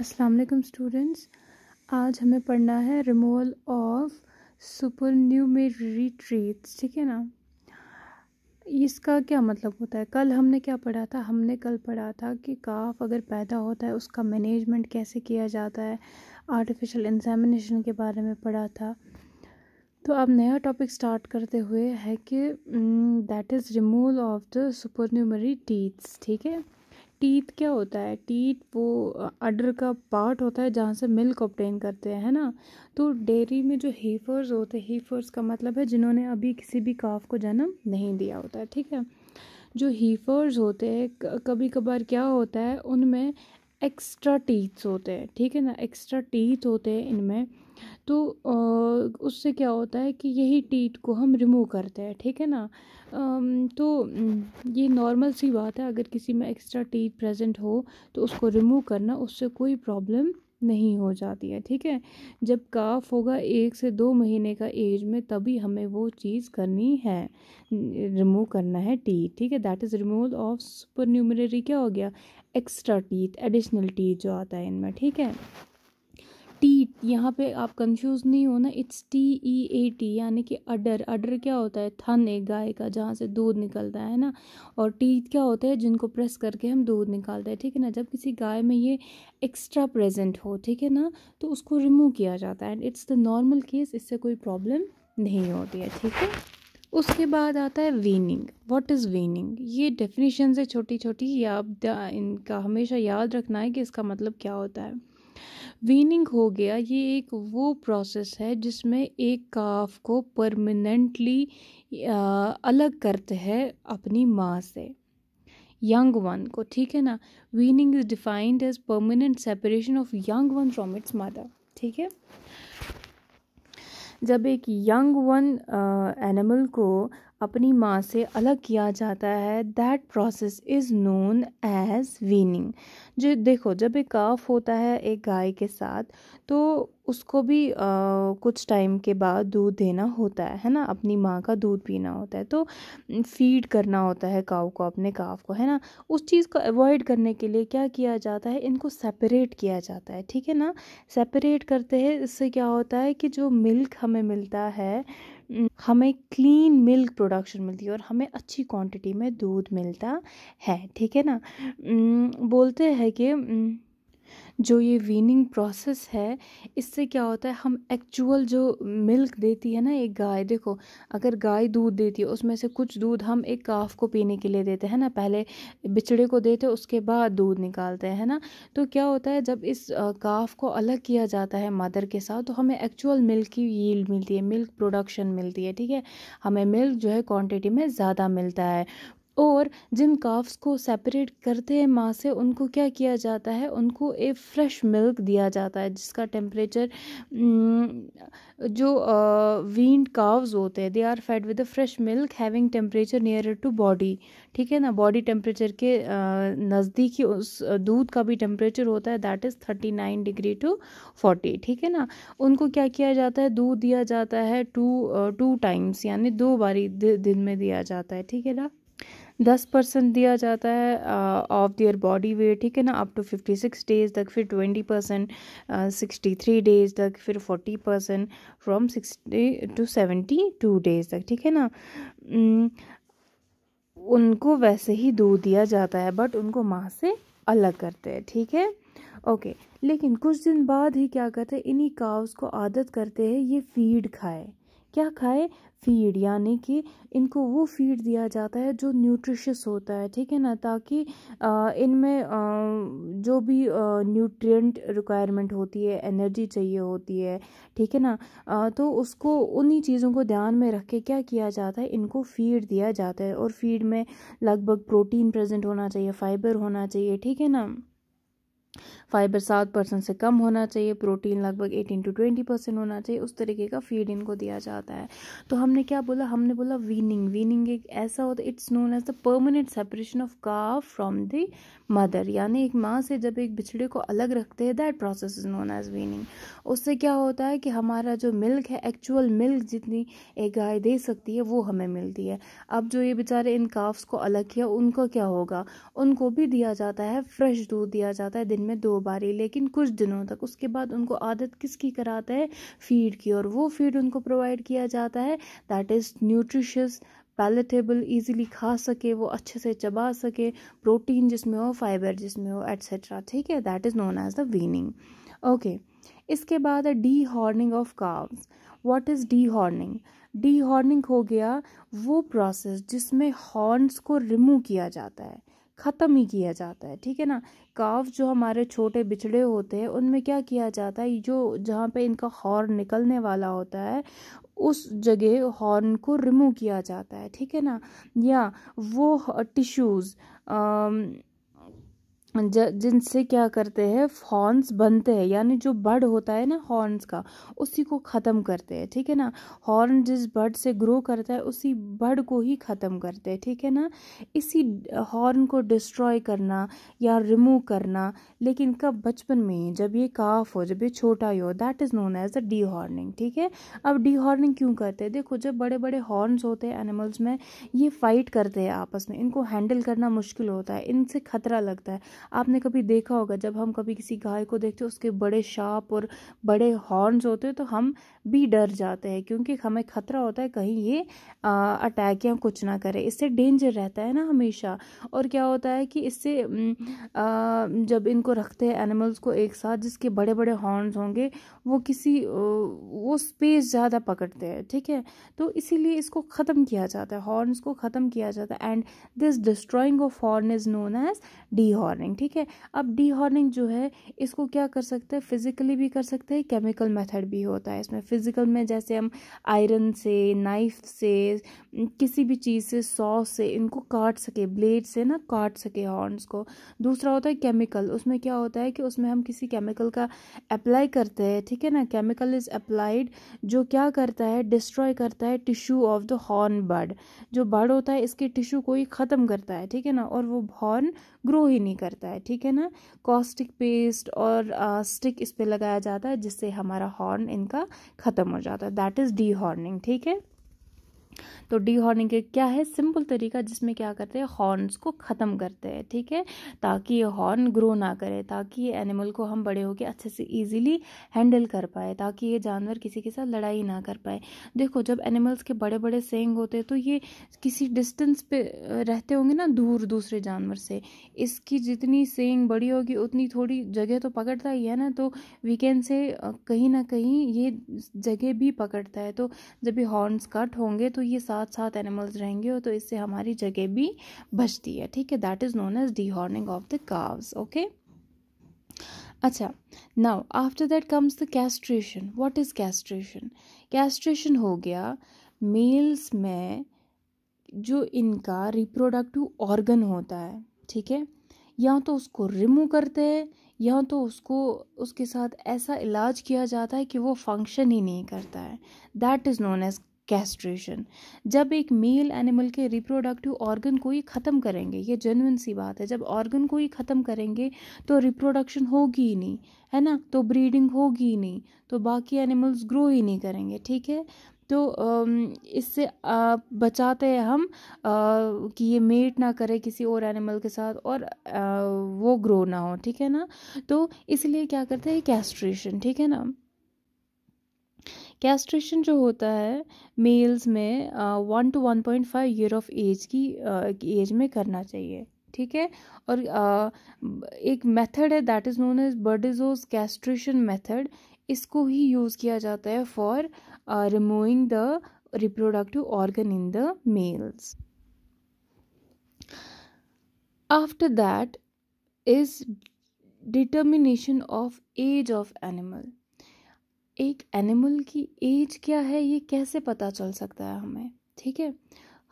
अस्सलाम वालेकुम स्टूडेंट्स आज हमें पढ़ना है रिमूवल ऑफ सुपर न्यूमेरी ट्रीट्स ठीक है ना इसका क्या मतलब होता है कल हमने क्या पढ़ा था हमने कल पढ़ा था कि काफ अगर पैदा होता है उसका मैनेजमेंट कैसे किया जाता है आर्टिफिशियल इंजामिनेशन के बारे में पढ़ा था तो अब नया टॉपिक स्टार्ट करते हुए है कि that is removal of the supernumerary teeths ठीक है टीथ क्या होता है टीथ वो अडर का पार्ट होता है जहाँ से मिल्क ऑप्टेन करते हैं है ना तो डेयरी में जो हीफर्स होते हैं हीफर्स का मतलब है जिन्होंने अभी किसी भी काफ को जन्म नहीं दिया होता है ठीक है जो हीफर्स होते हैं कभी कभार क्या होता है उनमें एक्स्ट्रा टीथ होते हैं ठीक है ना एक्स्ट्रा टीथ होते हैं इनमें तो उससे क्या होता है कि यही टीथ को हम रिमूव करते हैं ठीक है ना तो हम्म, ये नॉर्मल सी बात है अगर किसी में एक्स्ट्रा टीथ प्रेजेंट हो तो उसको रिमूव करना उससे कोई प्रॉब्लम नहीं हो जाती है ठीक है जब काफ होगा एक से दो महीने का एज में तभी हमें वो चीज़ करनी है रिमूव करना है टीथ ठीक है that is removal of supernumerary क्या हो गया एक्स्ट्रा टीथ एडिशनल टीथ जो आता है इनमें ठीक है टीट यहाँ पे आप कंफ्यूज नहीं हो ना it's T E A T यानी कि अडर अडर क्या होता है थन एक गाय का जहाँ से दूध निकलता है ना और टीथ क्या होता है जिनको प्रेस करके हम दूध निकालते हैं ठीक है ना जब किसी गाय में ये एक्स्ट्रा प्रेजेंट हो ठीक है ना तो उसको रिमूव किया जाता है and it's the normal case इससे कोई प्रॉब्लम नहीं होती है ठीक है उसके बाद आता है वीनिंग व्हाट इज़ वीनिंग ये डेफिनेशन है छोटी छोटी ये आप इनका हमेशा याद रखना है कि इसका मतलब क्या होता है वीनिंग हो गया ये एक वो प्रोसेस है जिसमें एक काफ को परमानेंटली अलग करते हैं अपनी माँ से यंग वन को ठीक है ना weaning is defined as permanent separation of young one from its mother ठीक है जब एक यंग वन एनिमल को अपनी माँ से अलग किया जाता है that process is known as weaning जो देखो जब एक काफ होता है एक गाय के साथ तो उसको भी आ, कुछ टाइम के बाद दूध देना होता है है ना अपनी माँ का दूध पीना होता है तो फीड करना होता है काव को अपने काफ को है ना उस चीज़ को अवॉइड करने के लिए क्या किया जाता है इनको सेपरेट किया जाता है ठीक है ना सेपरेट करते हैं इससे क्या होता है कि जो मिल्क हमें मिलता है हम्म, हमें क्लीन मिल्क प्रोडक्शन मिलती है और हमें अच्छी क्वांटिटी में दूध मिलता है ठीक है ना हम्म, बोलते हैं कि हम्म, जो ये वीनिंग प्रोसेस है इससे क्या होता है हम एक्चुअल जो मिल्क देती है ना एक गाय देखो अगर गाय दूध देती है उसमें से कुछ दूध हम एक काफ को पीने के लिए देते हैं ना पहले बिछड़े को देते उसके बाद दूध निकालते हैं ना तो क्या होता है जब इस काफ को अलग किया जाता है मदर के साथ तो हमें एक्चुअल मिल्क की यील्ड मिलती है मिल्क प्रोडक्शन मिलती है ठीक है हमें मिल्क जो है क्वान्टिटी में ज़्यादा मिलता है और जिन काफ्स को सेपरेट करते हैं माँ से उनको क्या किया जाता है उनको एक फ्रेश मिल्क दिया जाता है जिसका टेम्परेचर जो वीन काव्स होते हैं they are fed with a fresh milk having temperature near to body ठीक है ना बॉडी टेम्परेचर के नज़दीक ही उस दूध का भी टेम्परेचर होता है that is thirty nine degree to forty ठीक है ना उनको क्या किया जाता है दूध दिया जाता है टू टू टाइम्स यानी दो बारी दि, दिन में दिया जाता है ठीक है ना दस परसेंट दिया जाता है ऑफ दियर बॉडी वेट ठीक है ना up to fifty six days तक फिर twenty percent sixty three days तक फिर forty percent from sixty to seventy two days तक ठीक है ना mm, उनको वैसे ही दूध दिया जाता है बट उनको माँ से अलग करते हैं ठीक है ओके लेकिन कुछ दिन बाद ही क्या करते हैं इन्हीं काउस को आदत करते हैं ये फीड खाए क्या खाए फीड यानी कि इनको वो फीड दिया जाता है जो न्यूट्रिशस होता है ठीक है ना ताकि इनमें जो भी न्यूट्रिएंट रिक्वायरमेंट होती है एनर्जी चाहिए होती है ठीक है ना तो उसको उन्हीं चीज़ों को ध्यान में रख के क्या किया जाता है इनको फीड दिया जाता है और फीड में लगभग प्रोटीन प्रेजेंट होना चाहिए फाइबर होना चाहिए ठीक है ना फाइबर सात परसेंट से कम होना चाहिए प्रोटीन लगभग एटीन टू ट्वेंटी परसेंट होना चाहिए उस तरीके का फीड इनको दिया जाता है तो हमने क्या बोला हमने बोला वीनिंग वीनिंग एक ऐसा होता है it's known as the permanent separation of calf from the mother यानी एक माँ से जब एक बिछड़े को अलग रखते हैं that process is known as weaning उससे क्या होता है कि हमारा जो मिल्क है एक्चुअल मिल्क जितनी एक गाय दे सकती है वो हमें मिलती है अब जो ये बेचारे इन काफ्स को अलग किया उनका क्या होगा उनको भी दिया जाता है फ्रेश दूध दिया जाता है दिन में दो बारी लेकिन कुछ दिनों तक उसके बाद उनको आदत किसकी कराता है फीड की और वो फीड उनको प्रोवाइड किया जाता है that is nutritious palatable easily खा सके वो अच्छे से चबा सके प्रोटीन जिसमें हो फाइबर जिसमें हो एट्सेट्रा ठीक है that is known as the weaning okay इसके बाद है dehorning of calves what is dehorning dehorning हो गया वो प्रोसेस जिसमें हॉर्न्स को रिमूव किया जाता है ख़त्म ही किया जाता है ठीक है ना काव जो हमारे छोटे बिछड़े होते हैं उनमें क्या किया जाता है जो जहाँ पे इनका हॉर्न निकलने वाला होता है उस जगह हॉर्न को रिमूव किया जाता है ठीक है ना या वो टिश्यूज़ जिनसे क्या करते हैं हॉर्न्स बनते हैं यानी जो बर्ड होता है ना हॉर्न्स का उसी को ख़त्म करते हैं ठीक है ना हॉर्न जिस बर्ड से ग्रो करता है उसी बर्ड को ही ख़त्म करते हैं ठीक है ना इसी हॉर्न को डिस्ट्रॉय करना या रिमूव करना लेकिन कब बचपन में ही जब ये काफ हो जब ये छोटा ही हो that is known as a dehorning ठीक है अब डी हॉर्निंग क्यों करते हैं देखो जब बड़े बड़े हॉर्नस होते हैं एनिमल्स में ये फ़ाइट करते हैं आपस में इनको हैंडल करना मुश्किल होता है इनसे ख़तरा लगता है आपने कभी देखा होगा जब हम कभी किसी गाय को देखते हैं उसके बड़े शार्प और बड़े हॉर्न्स होते हैं तो हम भी डर जाते हैं क्योंकि हमें खतरा होता है कहीं ये अटैक या कुछ ना करे इससे डेंजर रहता है ना हमेशा और क्या होता है कि इससे आ, जब इनको रखते हैं एनिमल्स को एक साथ जिसके बड़े बड़े हॉर्न्स होंगे वो किसी वो स्पेस ज़्यादा पकड़ते हैं ठीक है तो इसीलिए इसको ख़त्म किया जाता है हॉर्न्स को ख़त्म किया जाता है and this destroying of horn is known as dehorning horning ठीक है अब डी हॉर्निंग जो है इसको क्या कर सकते हैं फिजिकली भी कर सकते हैं केमिकल मेथड भी होता है इसमें फिजिकल में जैसे हम आयरन से नाइफ से किसी भी चीज़ से सॉस से इनको काट सके ब्लेड से ना काट सके हॉर्न्स को दूसरा होता है केमिकल उसमें क्या होता है कि उसमें हम किसी केमिकल का अप्लाई करते हैं ठीक है ना केमिकल इज़ अप्लाइड जो क्या करता है डिस्ट्रॉय करता है tissue of the horn bud जो बर्ड होता है इसके टिश्यू को ही ख़त्म करता है ठीक है ना और वो हॉर्न ग्रो ही नहीं करता सकता है ठीक है ना कॉस्टिक पेस्ट और स्टिक इस पर लगाया जाता है जिससे हमारा हॉर्न इनका ख़त्म हो जाता है दैट इज़ डी हॉर्निंग ठीक है तो डी हॉर्निंग क्या है सिंपल तरीका जिसमें क्या करते हैं हॉर्न्स को ख़त्म करते हैं ठीक है ताकि ये हॉर्न ग्रो ना करे ताकि ये एनिमल को हम बड़े होकर अच्छे से इजीली हैंडल कर पाए ताकि ये जानवर किसी के साथ लड़ाई ना कर पाए देखो जब एनिमल्स के बड़े बड़े सेंग होते हैं तो ये किसी डिस्टेंस पे रहते होंगे ना दूर दूसरे जानवर से इसकी जितनी सेंग बड़ी होगी उतनी थोड़ी जगह तो पकड़ता ही है ना तो वीकेंड से कहीं ना कहीं ये जगह भी पकड़ता है तो जब ये हॉर्न्स कट होंगे तो तो ये साथ साथ एनिमल्स रहेंगे तो इससे हमारी जगह भी बचती है ठीक है that is known as horning of the calves okay अच्छा now after that comes the castration what is castration castration हो गया मेल्स में जो इनका रिप्रोडक्टिव ऑर्गन होता है ठीक है या तो उसको रिमूव करते हैं या तो उसको उसके साथ ऐसा इलाज किया जाता है कि वो फंक्शन ही नहीं करता है that is known as castration जब एक मेल एनिमल के रिप्रोडक्टिव ऑर्गन को ही ख़त्म करेंगे ये जेनविन सी बात है जब ऑर्गन को ही ख़त्म करेंगे तो रिप्रोडक्शन होगी ही नहीं है ना तो ब्रीडिंग होगी ही नहीं तो बाकी एनिमल्स ग्रो ही नहीं करेंगे ठीक है तो इससे बचाते हैं हम कि ये मेट ना करे किसी और एनिमल के साथ और वो ग्रो ना हो ठीक है ना तो इसलिए क्या करते हैं कैस्ट्रेशन ठीक है ना कैस्ट्रेशन जो होता है मेल्स में one to one point five year of age की एज में करना चाहिए ठीक है और एक मेथड है that is known as burdizzo castration method इसको ही यूज़ किया जाता है for removing the reproductive organ in the males after that is determination of age of animal एक एनिमल की एज क्या है ये कैसे पता चल सकता है हमें ठीक है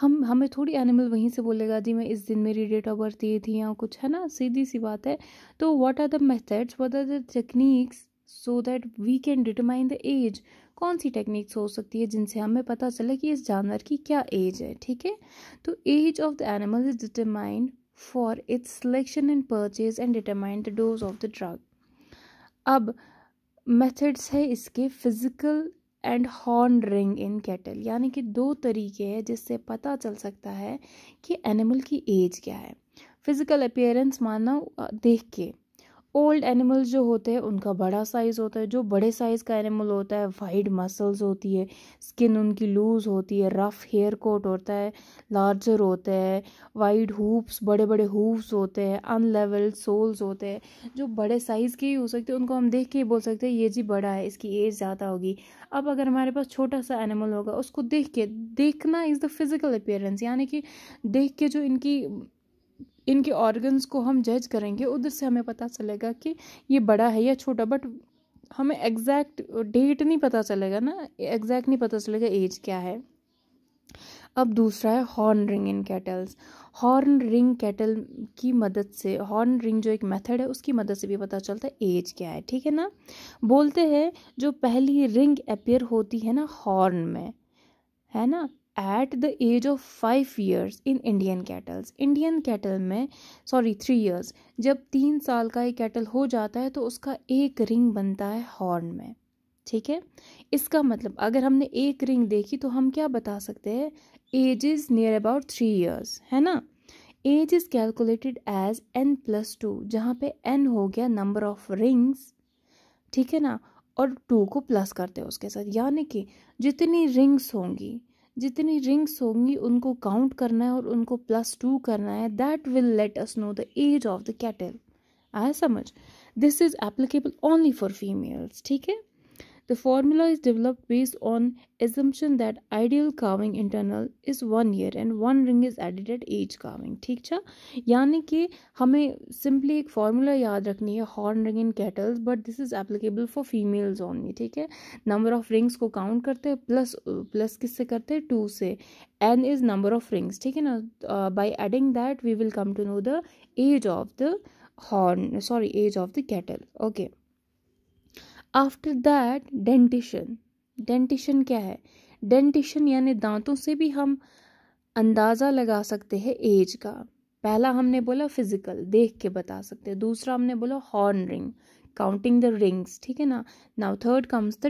हम हमें थोड़ी एनिमल वहीं से बोलेगा जी मैं इस दिन मेरी डेट ऑफ बर्थ ये थी या कुछ है ना सीधी सी बात है तो what are the methods what are the techniques so that we can determine the age कौन सी टेक्निक्स हो सकती है जिनसे हमें पता चले कि इस जानवर की क्या एज है ठीक है तो age of the animal is determined for its selection and purchase and determined the dose of the drug अब मेथड्स है इसके physical and horn ring in cattle यानी कि दो तरीके हैं जिससे पता चल सकता है कि एनिमल की एज क्या है फिज़िकल अपियरेंस माना देख के ओल्ड एनिमल जो होते हैं उनका बड़ा साइज़ होता है जो बड़े साइज़ का एनिमल होता है वाइड मसल्स होती है स्किन उनकी लूज़ होती है रफ़ हेयर कोट होता है लार्जर होते हैं वाइड हूप्स बड़े बड़े हूप्स होते हैं अनलेवल सोल्स होते हैं जो बड़े साइज़ के ही हो सकते हैं उनको हम देख के ही बोल सकते हैं ये जी बड़ा है इसकी एज ज़्यादा होगी अब अगर हमारे पास छोटा सा एनिमल होगा उसको देख के देखना इज़ द फिज़िकल अपेयरेंस यानी कि देख के जो इनकी इनके ऑर्गन्स को हम जज करेंगे उधर से हमें पता चलेगा कि ये बड़ा है या छोटा बट हमें एग्जैक्ट डेट नहीं पता चलेगा ना एग्जैक्ट नहीं पता चलेगा एज क्या है अब दूसरा है horn ring in cattles horn ring cattle की मदद से हॉर्न रिंग जो एक मेथड है उसकी मदद से भी पता चलता है एज क्या है ठीक है ना बोलते हैं जो पहली रिंग अपेयर होती है ना हॉर्न में है ना at the age of five years in Indian cattles Indian cattle में सॉरी थ्री ईयर्स जब तीन साल का ये कैटल हो जाता है तो उसका एक रिंग बनता है हॉर्न में ठीक है इसका मतलब अगर हमने एक रिंग देखी तो हम क्या बता सकते हैं age is near about three years है ना age is calculated as N plus two जहाँ पे एन हो गया नंबर ऑफ रिंग्स ठीक है ना और टू को प्लस करते हैं उसके साथ यानी कि जितनी रिंग्स होंगी जितनी रिंग्स होंगी उनको काउंट करना है और उनको प्लस टू करना है that will let us know the age of the cattle I समझ this is applicable only for females ठीक है The formula is developed based on assumption that ideal carving internal is one year and one ring is added at age carving ठीक छा यानी कि हमें simply एक formula याद रखनी है horn ring in cattles but this is applicable for females only ठीक है नंबर ऑफ रिंग्स को काउंट करते हैं प्लस प्लस किससे करते हैं टू से N is number of rings ठीक है ना by adding that we will come to know the age of the horn sorry age of the cattle okay after that dentition dentition क्या है dentition यानी दांतों से भी हम अंदाज़ा लगा सकते हैं एज का पहला हमने बोला फिजिकल देख के बता सकते हैं दूसरा हमने बोला horn ring counting the rings ठीक है ना नाउ थर्ड कम्स द